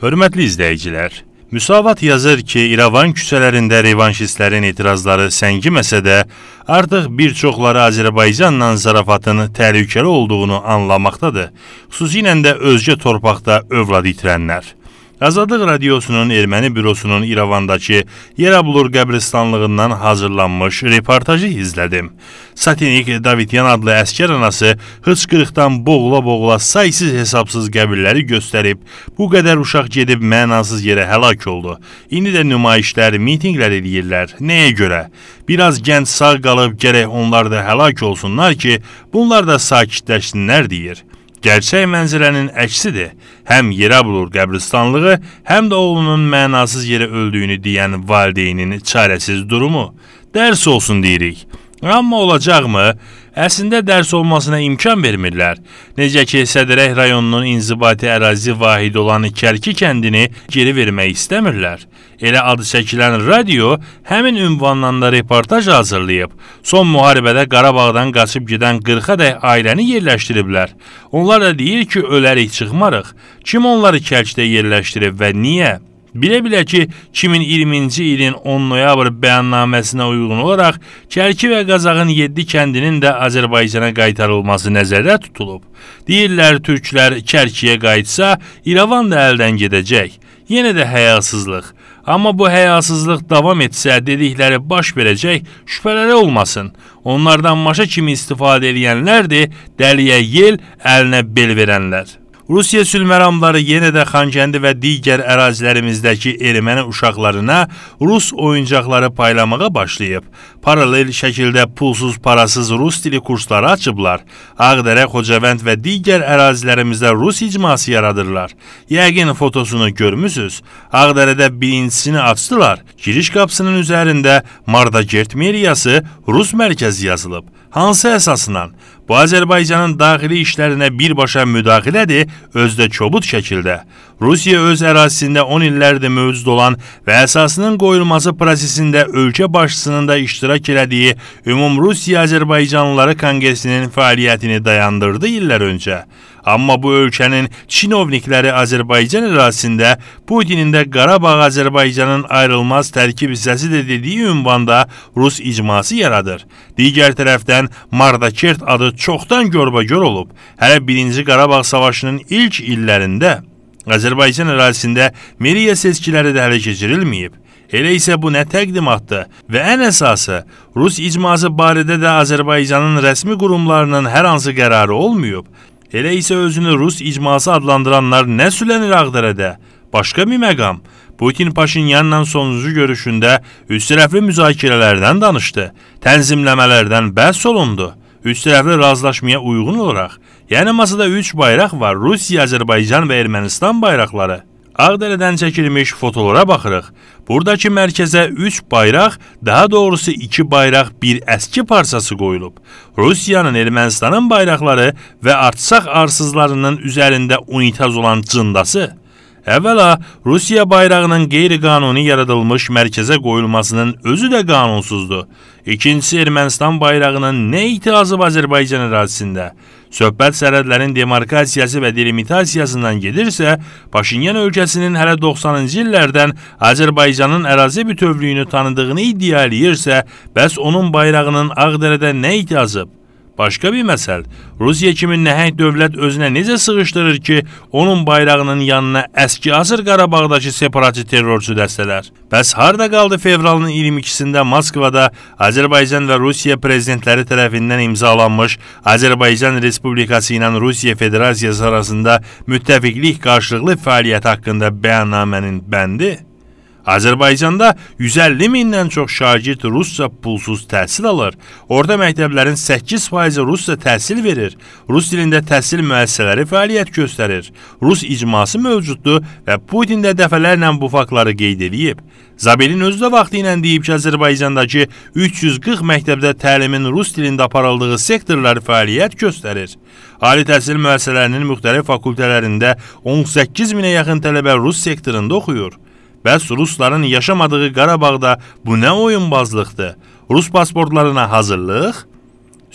Hörmətli izləyicilər, Müsavat yazır ki, İrəvan küçələrində revanşistlərin etirazları səngiməsə də, artıq bir çoxları Azərbaycanla zarafatın təhlükəli olduğunu anlamaqdadır, xüsusilə də özgə torpaqda övlad itirənlər. Azadlıq Radiosunun erməni bürosunun İrəvandakı Yerablur qəbristanlığından hazırlanmış reportajı izlədim. Satinik Davidyan adlı əskər anası hıçqırıqdan boğula-boğula saysız hesabsız qəbirləri göstərib, bu qədər uşaq gedib mənasız yerə həlak oldu. İndi də nümayişlər, mitinqlər eləyirlər. Nəyə görə? Biraz gənc sağ qalıb gərək onlar da həlak olsunlar ki, bunlar da sakitləşsinlər deyir. Gerçək mənzərənin əksidir. Həm yerə bulur qəbristanlığı, həm də oğlunun mənasız yerə öldüyünü deyən valideynin çarəsiz durumu. Dərs olsun deyirik. Amma olacaqmı? əslində dərs olmasına imkan vermirlər. Necə ki, Sədərək rayonunun inzibati ərazi vahidi olan Kərki kəndini geri vermək istəmirlər. Elə adı çəkilən radio həmin ünvandan da reportaj hazırlayıb. Son müharibədə Qarabağdan qaçıb gedən 40-adək ailəni yerləşdiriblər. Onlar da deyir ki, ölərik, çıxmarıq. Kim onları Kərkdə yerləşdirib və niyə? Bilə-bilə ki, 2020-ci ilin 10 noyabr bəyannaməsinə uyğun olaraq Çərki və Qazağın 7 kəndinin də Azərbaycana qaytarılması nəzərdə tutulub. Deyirlər türklər Çərkiyə qayıtsa, İrəvan da əldən gedəcək. Yenə də həyasızlıq. Amma bu həyasızlıq davam etsə, dedikləri baş verəcək, şübhələri olmasın. Onlardan maşa kimi istifadə edənlərdir, dəliyə yel, əlinə bel verənlər. Rusiya sülməramları yenə də Xankəndi və digər ərazilərimizdəki erməni uşaqlarına rus oyuncaqları paylamağa başlayıb. Paralel şəkildə pulsuz parasız rus dili kursları açıblar. Ağdərə, Xocavənd və digər ərazilərimizdə rus icması yaradırlar. Yəqin fotosunu görmüsüz. Ağdərədə birincisini açdılar. Giriş qapısının üzərində Mardagert meriyası rus mərkəzi yazılıb. Hansı əsasla? Bu Azərbaycanın daxili işlərinə birbaşa müdaxilədir, özdə çobud şəkildə. Rusiya öz ərazisində 10 illərdir mövcud olan və əsasının qoyulması prosesində ölkə başçısının da iştirak elədiyi Ümumrusiya Azərbaycanlıları Konqresinin fəaliyyətini dayandırdı illər öncə. Amma bu ölkənin çinovnikləri Azərbaycan ərazisində Putinin də Qarabağ Azərbaycanın ayrılmaz tərkib hissəsidir dediyi ünvanda Rus icması yaradır. Digər tərəfdən Mardakert adı çoxdan görbagör olub. Hələ 1-ci Qarabağ savaşının ilk illərində Azərbaycan ərazisində meriya seçkiləri də hələ keçirilməyib. Elə isə bu nə təqdimatdır və ən əsası Rus icması barədə də Azərbaycanın rəsmi qurumlarının hər hansı qərarı olmayıb. Elə isə özünü Rus icması adlandıranlar nə sülən İraqdərədə? Başqa bir məqam. Putin Paşinyanla sonuncu görüşündə üstərəfli müzakirələrdən danışdı, tənzimləmələrdən bəhs olundu üç tərəfli razılaşmaya uyğun olaraq, yəni masada 3 bayraq var: Rusiya, Azərbaycan və Ermənistan bayraqları. Ağdərədən çəkilmiş fotolara baxırıq. Buradakı mərkəzə 3 bayraq, daha doğrusu 2 bayraq, bir əski parçası qoyulub. Rusiyanın, Ermənistanın bayraqları və Artsaq arsızlarının üzərində unitaz olan cındası Əvvəla Rusiya bayrağının qeyri-qanuni yaradılmış mərkəzə qoyulmasının özü də qanunsuzdur. İkincisi Ermənistan bayrağının nə itirazı var Azərbaycan ərazisində? Söhbət sərhədlərin demarkasiyası və delimitasiyasından gedirsə, Paşinyan ölkəsinin hələ 90-cı illərdən Azərbaycanın ərazi bütövlüyünü tanıdığını iddia eləyirsə, bəs onun bayrağının Ağdərədə nə iti azıb? Başqa bir məsəl, Rusiya kimi nəhəng dövlət özünə necə sığışdırır ki, onun bayrağının yanına əski Azər Qarabağdakı separatçı terrorçu dəstələr? Bəs harda qaldı fevralın 22-sində Moskvada Azərbaycan və Rusiya prezidentləri tərəfindən imzalanmış Azərbaycan Respublikası ilə Rusiya Federasiyası arasında müttəfiqlik qarşılıqlı fəaliyyəti haqqında bəyannamənin bəndi? Azərbaycanda 150 mindən çox şagird rusca pulsuz təhsil alır. Orta məktəblərin 8%-i rusca təhsil verir. Rus dilində təhsil müəssisələri fəaliyyət göstərir. Rus icması mövcuddur və Putin də dəfələrlə bu faktları qeyd edib. Zabelin özü də vaxtı ilə deyib ki, Azərbaycandakı 340 məktəbdə təlimin rus dilində aparıldığı sektorlar fəaliyyət göstərir. Ali təhsil müəssisələrinin müxtəlif fakültələrində 18 minə yaxın tələbə rus sektorunda oxuyur. Bəs rusların yaşamadığı Qarabağda bu nə oyunbazlıqdır? Rus pasportlarına hazırlıq?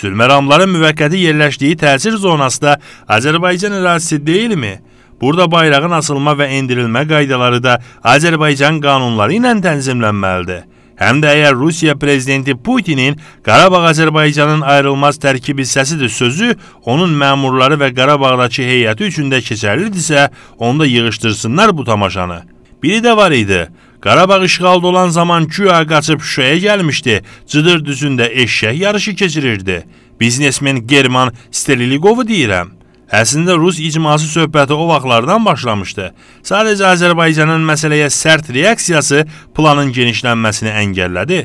Sülməramların müvəqqəti yerləşdiyi təsir zonası da Azərbaycan ərazisi deyilmi? Burada bayrağın asılma və endirilmə qaydaları da Azərbaycan qanunları ilə tənzimlənməlidir. Həm də əgər Rusiya prezidenti Putinin Qarabağ Azərbaycanın ayrılmaz tərkib hissəsidir sözü onun məmurları və Qarabağdakı heyəti üçün də keçərlidirsə, onda yığışdırsınlar bu tamaşanı. Biri də var idi. Qarabağ işğalda olan zaman güya qaçıb Şuşaya gəlmişdi. Cıdır düzündə eşşək yarışı keçirirdi. Biznesmen German Sterlikovu deyirəm. Əslində rus icması söhbəti o vaxtlardan başlamışdı. Sadəcə Azərbaycanın məsələyə sərt reaksiyası planın genişlənməsini əngəllədi.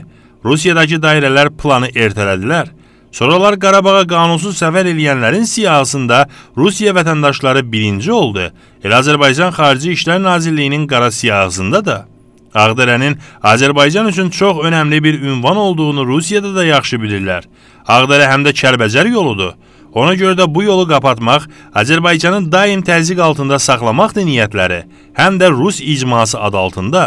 Rusiyadakı dairələr planı ertələdilər. Sonralar Qarabağa qanunsuz səfər eləyənlərin siyahısında Rusiya vətəndaşları birinci oldu. Elə Azərbaycan Xarici İşlər Nazirliyinin qara siyahısında da Ağdərənin Azərbaycan üçün çox önəmli bir ünvan olduğunu Rusiyada da yaxşı bilirlər. Ağdərə həm də Kəlbəcər yoludur. Ona görə də bu yolu qapatmaq, Azərbaycanı daim təzyiq altında saxlamaq da niyyətləri, həm də Rus icması adı altında.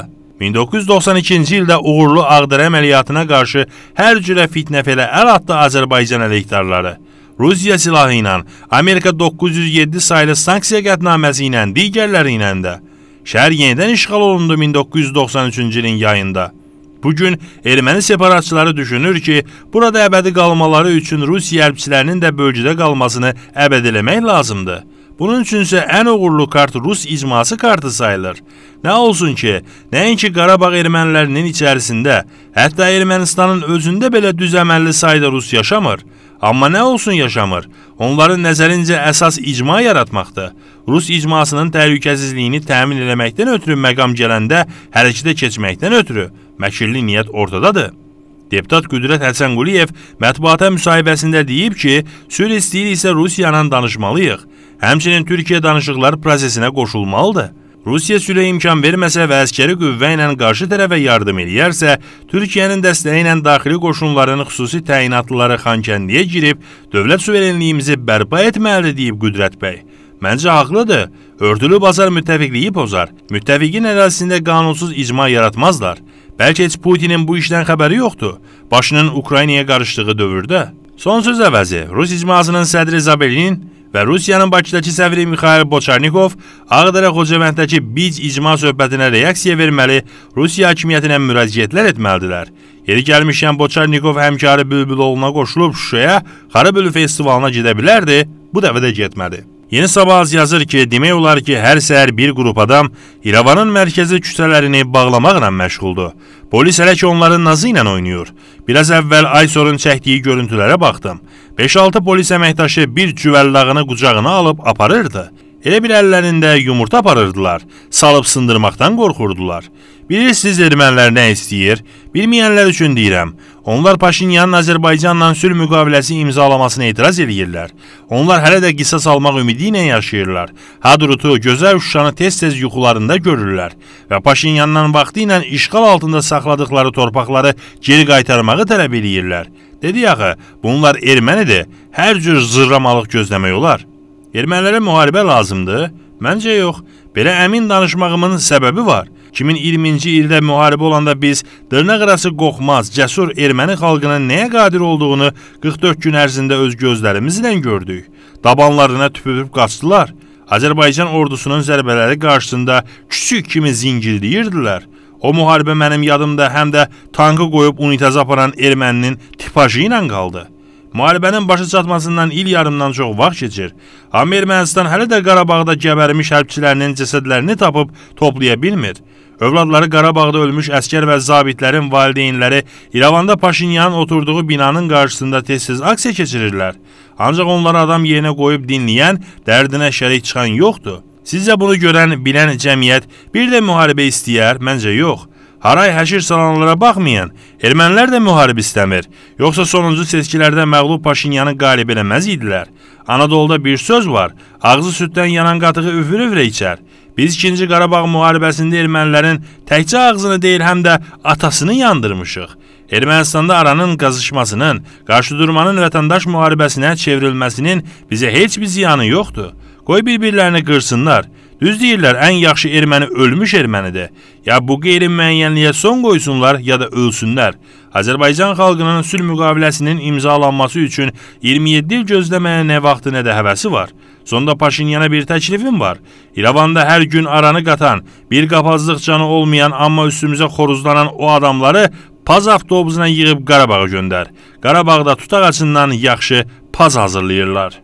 1992-ci ildə uğurlu Ağdərə əməliyyatına qarşı hər cürə fitnəfələ əl atdı Azərbaycan əleyhdarları. Rusiya silahı ilə, Amerika 907 saylı sanksiya qətnaməsi ilə, digərləri ilə də. Şəhər yenidən işğal olundu 1993-cü ilin yayında. Bugün erməni separatçıları düşünür ki, burada əbədi qalmaları üçün Rusiya hərbçilərinin də bölgədə qalmasını əbəd eləmək lazımdır. Bunun üçünsə ən uğurlu kart Rus icması kartı sayılır. Nə olsun ki, nəinki Qarabağ ermənilərinin içərisində, hətta Ermənistanın özündə belə düz əməlli sayda Rus yaşamır. Amma nə olsun yaşamır? Onların nəzərincə əsas icma yaratmaqdır. Rus icmasının təhlükəsizliyini təmin eləməkdən ötürü məqam gələndə hərəkətə keçməkdən ötürü məkirli niyyət ortadadır. Deputat Qüdrət Həsənquliyev mətbuata müsahibəsində deyib ki, sülh istəyir isə Rusiyanla danışmalıyıq. Həmçinin Türkiyə danışıqlar prosesinə qoşulmalıdır. Rusiya sülhə imkan verməsə və əskəri qüvvə ilə qarşı tərəfə yardım eləyərsə, Türkiyənin dəstəyi ilə daxili qoşunların xüsusi təyinatlıları Xankəndiyə girib, dövlət suverenliyimizi bərpa etməlidir deyib Qüdrət bəy. Məncə haqlıdır. Örtülü bazar müttəfiqliyi pozar. Müttəfiqin ərazisində qanunsuz icma yaratmazlar. Bəlkə heç Putinin bu işdən xəbəri yoxdur. Başının Ukraynaya qarışdığı dövrdə. Son söz əvəzi, Rus icmasının sədri Zabelin və Rusiyanın Bakıdakı səfiri Mikhail Boçarnikov Ağdərə Xocavənddəki biz icma söhbətinə reaksiya verməli, Rusiya hakimiyyətinə müraciətlər etməlidirlər. Yeri gəlmişkən Boçarnikov həmkarı Bülbüloğluna qoşulub Şuşaya Xarabülü festivalına gedə bilərdi, bu dəfə də getmədi. Yeni Sabahız yazır ki, demək olar ki, hər səhər bir qrup adam İrəvanın mərkəzi küçələrini bağlamaqla məşğuldur. Polis hələ ki onların nazı ilə oynayır. Biraz əvvəl Aysorun çəkdiyi görüntülərə baxdım. 5-6 polis əməkdaşı bir cüvəllağını qucağına alıb aparırdı. Elə bir əllərində yumurta aparırdılar, salıb sındırmaqdan qorxurdular. Bilirsiniz ermənilər nə istəyir? Bilməyənlər üçün deyirəm. Onlar Paşinyanın Azərbaycanla sülh müqaviləsi imzalamasına etiraz edirlər. Onlar hələ də qisas almaq ümidi ilə yaşayırlar. Hadrutu, gözəl Şuşanı tez-tez yuxularında görürlər və Paşinyandan vaxtı ilə işğal altında saxladıqları torpaqları geri qaytarmağı tələb edirlər. Dedi axı, bunlar ermənidir, hər cür zırramalıq gözləmək olar.'' Ermənilərə müharibə lazımdır? Məncə yox. Belə əmin danışmağımın səbəbi var. 2020-ci ildə müharibə olanda biz dırnaq arası qorxmaz, cəsur erməni xalqının nəyə qadir olduğunu 44 gün ərzində öz gözlərimizlə gördük. Dabanlarına tüpürüb qaçdılar. Azərbaycan ordusunun zərbələri qarşısında küçük kimi zingildəyirdilər. O müharibə mənim yadımda həm də tankı qoyub unitaza aparan erməninin tipajı ilə qaldı. Müharibənin başa çatmasından il yarımdan çox vaxt keçir. Amma Ermənistan hələ də Qarabağda gəbərmiş hərbçilərinin cəsədlərini tapıb toplaya bilmir. Övladları Qarabağda ölmüş əskər və zabitlərin valideynləri İrəvanda Paşinyanın oturduğu binanın qarşısında tez-tez aksiya keçirirlər. Ancaq onları adam yerinə qoyub dinləyən, dərdinə şərik çıxan yoxdur. Sizcə bunu görən, bilən cəmiyyət bir də müharibə istəyər? Məncə yox. Haray həşir salanlara baxmayan, ermənilər də müharibə istəmir. Yoxsa sonuncu seçkilərdə məğlub Paşinyanı qalib eləməz idilər. Anadoluda bir söz var, ağzı süddən yanan qatığı üfür-üfür içər. Biz 2-ci Qarabağ müharibəsində ermənilərin təkcə ağzını deyil, həm də atasını yandırmışıq. Ermənistanda aranın qazışmasının, qarşı durmanın vətəndaş müharibəsinə çevrilməsinin bizə heç bir ziyanı yoxdur. Qoy bir-birlərini qırsınlar. Düz deyirlər, ən yaxşı erməni ölmüş ermənidir. Ya bu qeyri-müəyyənliyə son qoysunlar, ya da ölsünlər. Azərbaycan xalqının sülh müqaviləsinin imzalanması üçün 27 il gözləməyə nə vaxtı, nə də həvəsi var. Sonda Paşinyana bir təklifim var. İrəvanda hər gün aranı qatan, bir qapazlıq canı olmayan, amma üstümüzə xoruzlanan o adamları Paz avtobusuna yığıb Qarabağa göndər. Qarabağda tutaq açından yaxşı paz hazırlayırlar.